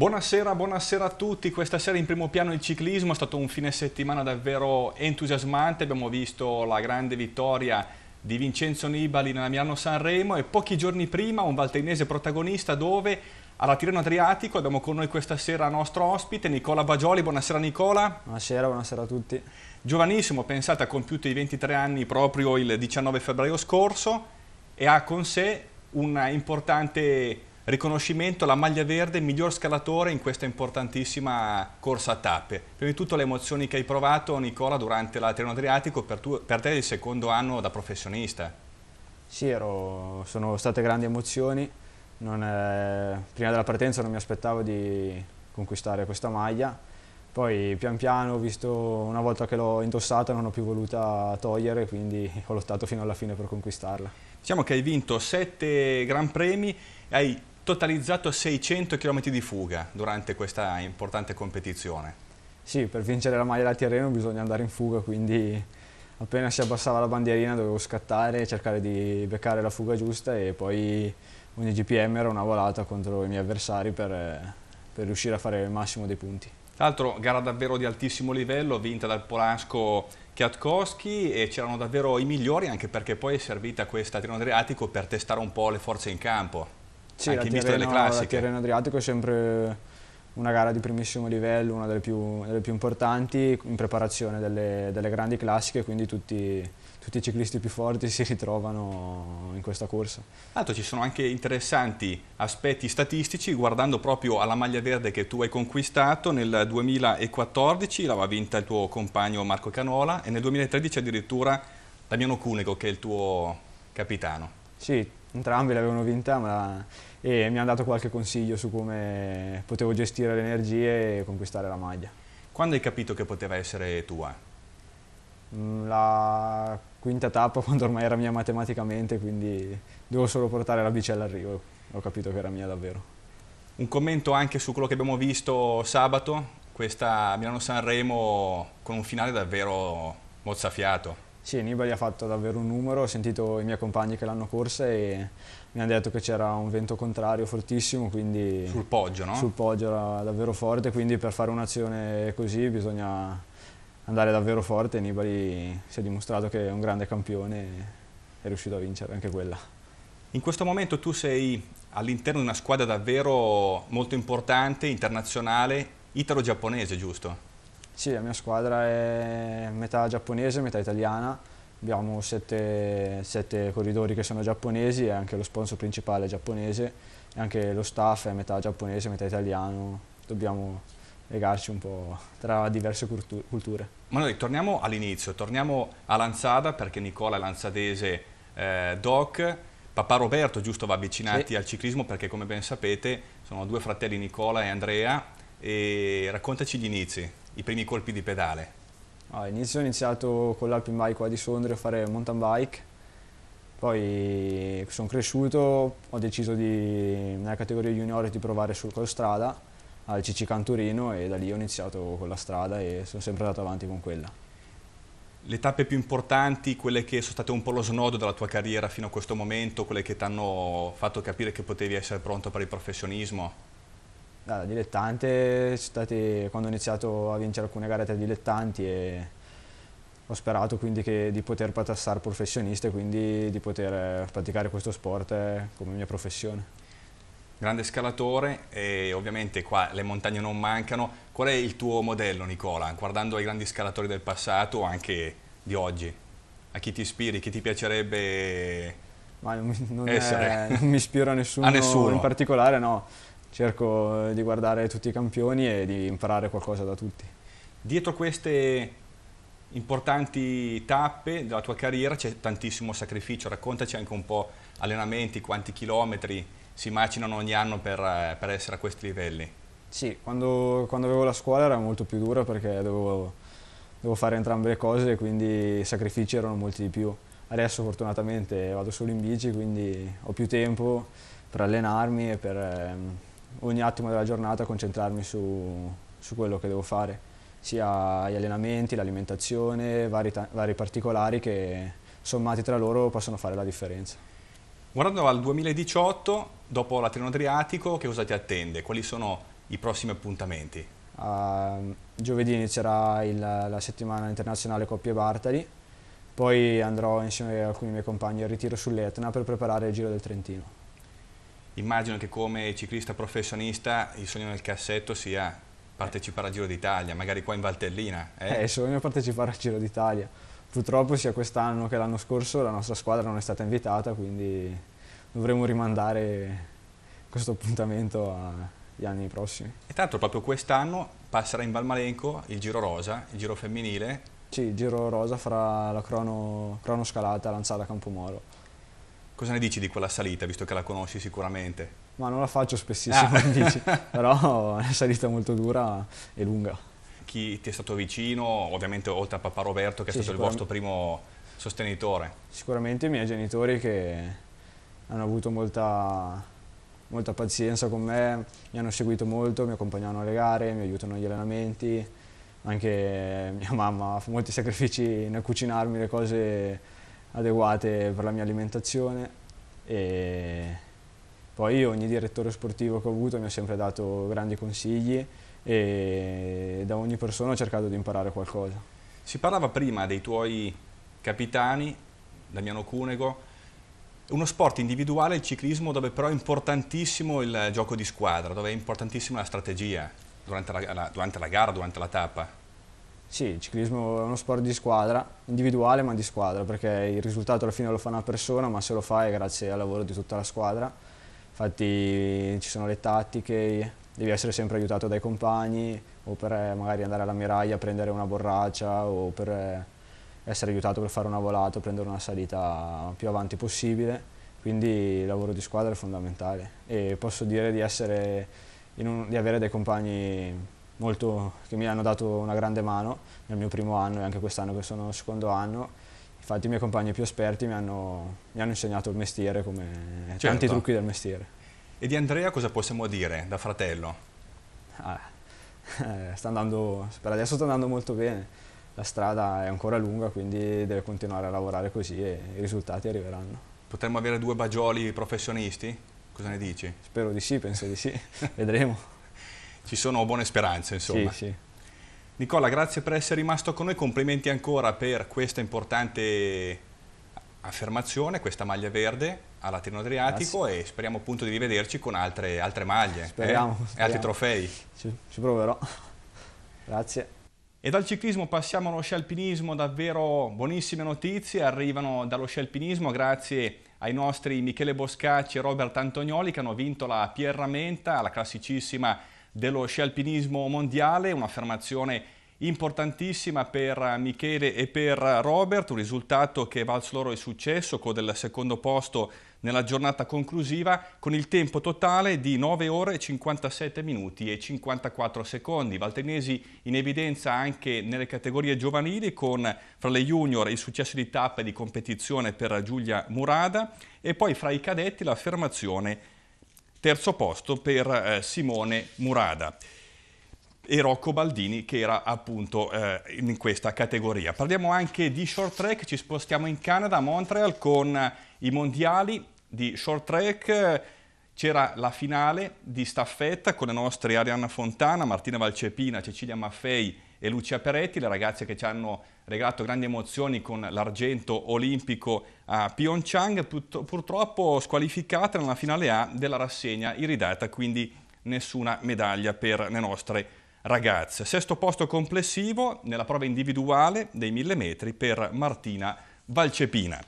Buonasera, buonasera a tutti. Questa sera in primo piano il ciclismo è stato un fine settimana davvero entusiasmante. Abbiamo visto la grande vittoria di Vincenzo Nibali nella Milano-Sanremo e pochi giorni prima un valteinese protagonista dove alla Tirreno Adriatico abbiamo con noi questa sera il nostro ospite Nicola Bagioli. Buonasera Nicola. Buonasera, buonasera a tutti. Giovanissimo, pensate, ha compiuto i 23 anni proprio il 19 febbraio scorso e ha con sé una importante riconoscimento la maglia verde miglior scalatore in questa importantissima corsa a tappe. Prima di tutto le emozioni che hai provato Nicola durante la l'Atreno Adriatico per, tu, per te è il secondo anno da professionista. Sì, ero, sono state grandi emozioni, non, eh, prima della partenza non mi aspettavo di conquistare questa maglia, poi pian piano, visto una volta che l'ho indossata, non ho più voluta togliere, quindi ho lottato fino alla fine per conquistarla. Diciamo che hai vinto sette Gran Premi, hai totalizzato 600 km di fuga durante questa importante competizione. Sì, per vincere la maglia da Tirreno bisogna andare in fuga, quindi appena si abbassava la bandierina dovevo scattare, cercare di beccare la fuga giusta e poi ogni GPM era una volata contro i miei avversari per, eh, per riuscire a fare il massimo dei punti. Tra l'altro gara davvero di altissimo livello, vinta dal Polasco Kwiatkowski e c'erano davvero i migliori anche perché poi è servita questa Tirreno Adriatico per testare un po' le forze in campo sì, anche in vista delle classiche. La Tirreno Adriatico è sempre una gara di primissimo livello, una delle più, delle più importanti in preparazione delle, delle grandi classiche, quindi tutti, tutti, i ciclisti più forti si ritrovano in questa corsa. Tanto ci sono anche interessanti aspetti statistici guardando proprio alla maglia verde che tu hai conquistato nel 2014, l'aveva vinta il tuo compagno Marco Canola e nel 2013 addirittura Damiano Cunego che è il tuo capitano. Sì, entrambi l'avevano vinta ma e mi ha dato qualche consiglio su come potevo gestire le energie e conquistare la maglia. Quando hai capito che poteva essere tua? Mm, la quinta tappa quando ormai era mia matematicamente, quindi devo solo portare la bici all'arrivo, ho capito che era mia davvero. Un commento anche su quello che abbiamo visto sabato, questa Milano-Sanremo con un finale davvero mozzafiato. Sì, Nibali ha fatto davvero un numero, ho sentito i miei compagni che l'hanno corsa e mi hanno detto che c'era un vento contrario fortissimo, quindi... Sul poggio, no? Sul poggio era davvero forte, quindi per fare un'azione così bisogna andare davvero forte. Nibali si è dimostrato che è un grande campione e è riuscito a vincere anche quella. In questo momento tu sei all'interno di una squadra davvero molto importante, internazionale, italo-giapponese, giusto? Sì, la mia squadra è metà giapponese, metà italiana. Abbiamo sette, sette corridori che sono giapponesi e anche lo sponsor principale è giapponese e anche lo staff è metà giapponese, metà italiano. Dobbiamo legarci un po' tra diverse culture. Ma noi torniamo all'inizio, torniamo a Lanzada perché Nicola è lanzadese eh, doc. Papà Roberto giusto va avvicinati sì. al ciclismo perché come ben sapete sono due fratelli Nicola e Andrea e raccontaci gli inizi i primi colpi di pedale? All'inizio ah, ho iniziato con l'Alpine Bike qua di Sondrio a fare mountain bike, poi sono cresciuto, ho deciso di, nella categoria junior di provare sul colstrada al CC Canturino e da lì ho iniziato con la strada e sono sempre andato avanti con quella. Le tappe più importanti, quelle che sono state un po' lo snodo della tua carriera fino a questo momento, quelle che ti hanno fatto capire che potevi essere pronto per il professionismo? da dilettante, stati, quando ho iniziato a vincere alcune gare tra dilettanti e ho sperato quindi che, di poter passare professionista e quindi di poter praticare questo sport eh, come mia professione. Grande scalatore e ovviamente qua le montagne non mancano. Qual è il tuo modello Nicola, guardando ai grandi scalatori del passato o anche di oggi? A chi ti ispiri, chi ti piacerebbe ma non, non, è, non mi ispiro a nessuno, a nessuno, in particolare, no cerco eh, di guardare tutti i campioni e di imparare qualcosa da tutti. Dietro queste importanti tappe della tua carriera c'è tantissimo sacrificio, raccontaci anche un po' allenamenti, quanti chilometri si macinano ogni anno per, eh, per essere a questi livelli. Sì, quando, quando, avevo la scuola era molto più dura perché dovevo, dovevo fare entrambe le cose e quindi i sacrifici erano molti di più. Adesso fortunatamente vado solo in bici quindi ho più tempo per allenarmi e per, ehm, ogni attimo della giornata concentrarmi su, su quello che devo fare, sia gli allenamenti, l'alimentazione, vari, vari particolari che sommati tra loro possono fare la differenza. Guardando al 2018, dopo la Trino Adriatico, che cosa ti attende? Quali sono i prossimi appuntamenti? Uh, giovedì inizierà il, la settimana internazionale Coppie Bartali, poi andrò insieme a alcuni miei compagni al ritiro sull'Etna per preparare il Giro del Trentino immagino che come ciclista professionista il sogno nel cassetto sia partecipare al Giro d'Italia, magari qua in Valtellina. Eh, eh sogno partecipare al Giro d'Italia. Purtroppo sia quest'anno che l'anno scorso la nostra squadra non è stata invitata, quindi dovremo rimandare questo appuntamento agli anni prossimi. E tanto proprio quest'anno passerà in Valmalenco il Giro Rosa, il Giro femminile. Sì, il Giro Rosa farà la crono, cronoscalata lanciata a Campomoro. Cosa ne dici di quella salita, visto che la conosci sicuramente? Ma non la faccio spessissimo, ah. dici, però è una salita molto dura e lunga. Chi ti è stato vicino, ovviamente oltre a papà Roberto, che è stato il vostro primo sostenitore? Sicuramente i miei genitori che hanno avuto molta, molta pazienza con me, mi hanno seguito molto, mi accompagnano alle gare, mi aiutano agli allenamenti, anche mia mamma fa molti sacrifici nel cucinarmi le cose adeguate per la mia alimentazione e poi ogni direttore sportivo che ho avuto mi ha sempre dato grandi consigli e da ogni persona ho cercato di imparare qualcosa. Si parlava prima dei tuoi capitani, Damiano Cunego, uno sport individuale, il ciclismo, dove però è importantissimo il gioco di squadra, dove è importantissima la strategia durante la, la, durante la gara, durante la tappa. Sì, il ciclismo è uno sport di squadra, individuale ma di squadra, perché il risultato alla fine lo fa una persona, ma se lo fa è grazie al lavoro di tutta la squadra. Infatti ci sono le tattiche, devi essere sempre aiutato dai compagni o per eh, magari andare alla miraglia a prendere una borraccia o per eh, essere aiutato per fare una volata o prendere una salita più avanti possibile. Quindi il lavoro di squadra è fondamentale e posso dire di, essere un, di avere dei compagni molto, che mi hanno dato una grande mano nel mio primo anno e anche quest'anno che sono secondo anno. Infatti i miei compagni più esperti mi hanno, mi hanno insegnato il mestiere, come certo. tanti trucchi del mestiere. E di Andrea cosa possiamo dire da fratello? Ah, eh, andando, per adesso sta andando molto bene la strada è ancora lunga, quindi deve continuare a lavorare così e i risultati arriveranno. Potremmo avere due bagioli professionisti? Cosa ne dici? Spero di sì, penso di sì, vedremo ci sono buone speranze, insomma. Sì, sì. Nicola, grazie per essere rimasto con noi, complimenti ancora per questa importante affermazione, questa maglia verde a Latrino Adriatico grazie. Ah, e speriamo appunto di rivederci con altre, altre maglie speriamo, eh? speriamo. e altri trofei. Ci, ci proverò. grazie. E dal ciclismo passiamo allo scialpinismo, davvero buonissime notizie arrivano dallo scialpinismo grazie ai nostri Michele Boscacci e Robert Antonioli che hanno vinto la Pierramenta, la classicissima dello scialpinismo mondiale, un'affermazione importantissima per Michele e per Robert, un risultato che valse loro il successo con il secondo posto nella giornata conclusiva con il tempo totale di 9 ore 57 minuti e 54 secondi. Valtenesi in evidenza anche nelle categorie giovanili con fra le junior il successo di tappa e di competizione per Giulia Murada e poi fra i cadetti l'affermazione terzo posto per eh, Simone Murada e Rocco Baldini che era appunto eh, in questa categoria. Parliamo anche di short track, ci spostiamo in Canada, a Montreal con i mondiali di short track, c'era la finale di staffetta con le nostre Arianna Fontana, Martina Valcepina, Cecilia Maffei e Lucia Peretti, le ragazze che ci hanno regalato grandi emozioni con l'argento olimpico a Pyeongchang, purtroppo squalificate nella finale A della rassegna iridata, quindi nessuna medaglia per le nostre ragazze. Sesto posto complessivo nella prova individuale dei 1000 metri per Martina Valcepina.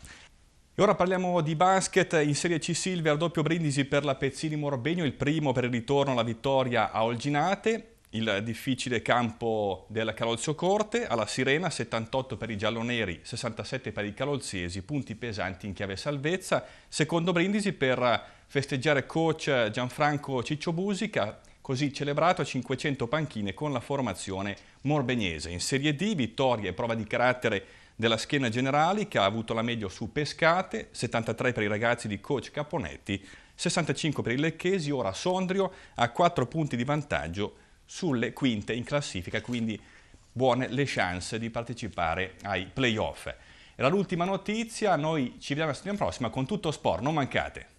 E ora parliamo di basket in Serie C Silver, doppio Brindisi per la Pezzini Morbegno, il primo per il ritorno alla vittoria a Olginate il difficile campo della Calolzio Corte, alla Sirena 78 per i gialloneri, 67 per i calolziesi, punti pesanti in chiave salvezza. Secondo Brindisi per festeggiare coach Gianfranco Ciccio Busica, così celebrato a 500 panchine con la formazione morbegnese. In Serie D vittoria e prova di carattere della schiena generali che ha avuto la meglio su Pescate, 73 per i ragazzi di coach Caponetti, 65 per i Lecchesi, ora Sondrio a 4 punti di vantaggio sulle quinte in classifica, quindi buone le chance di partecipare ai playoff. Era l'ultima notizia, noi ci vediamo la settimana prossima con tutto sport, non mancate.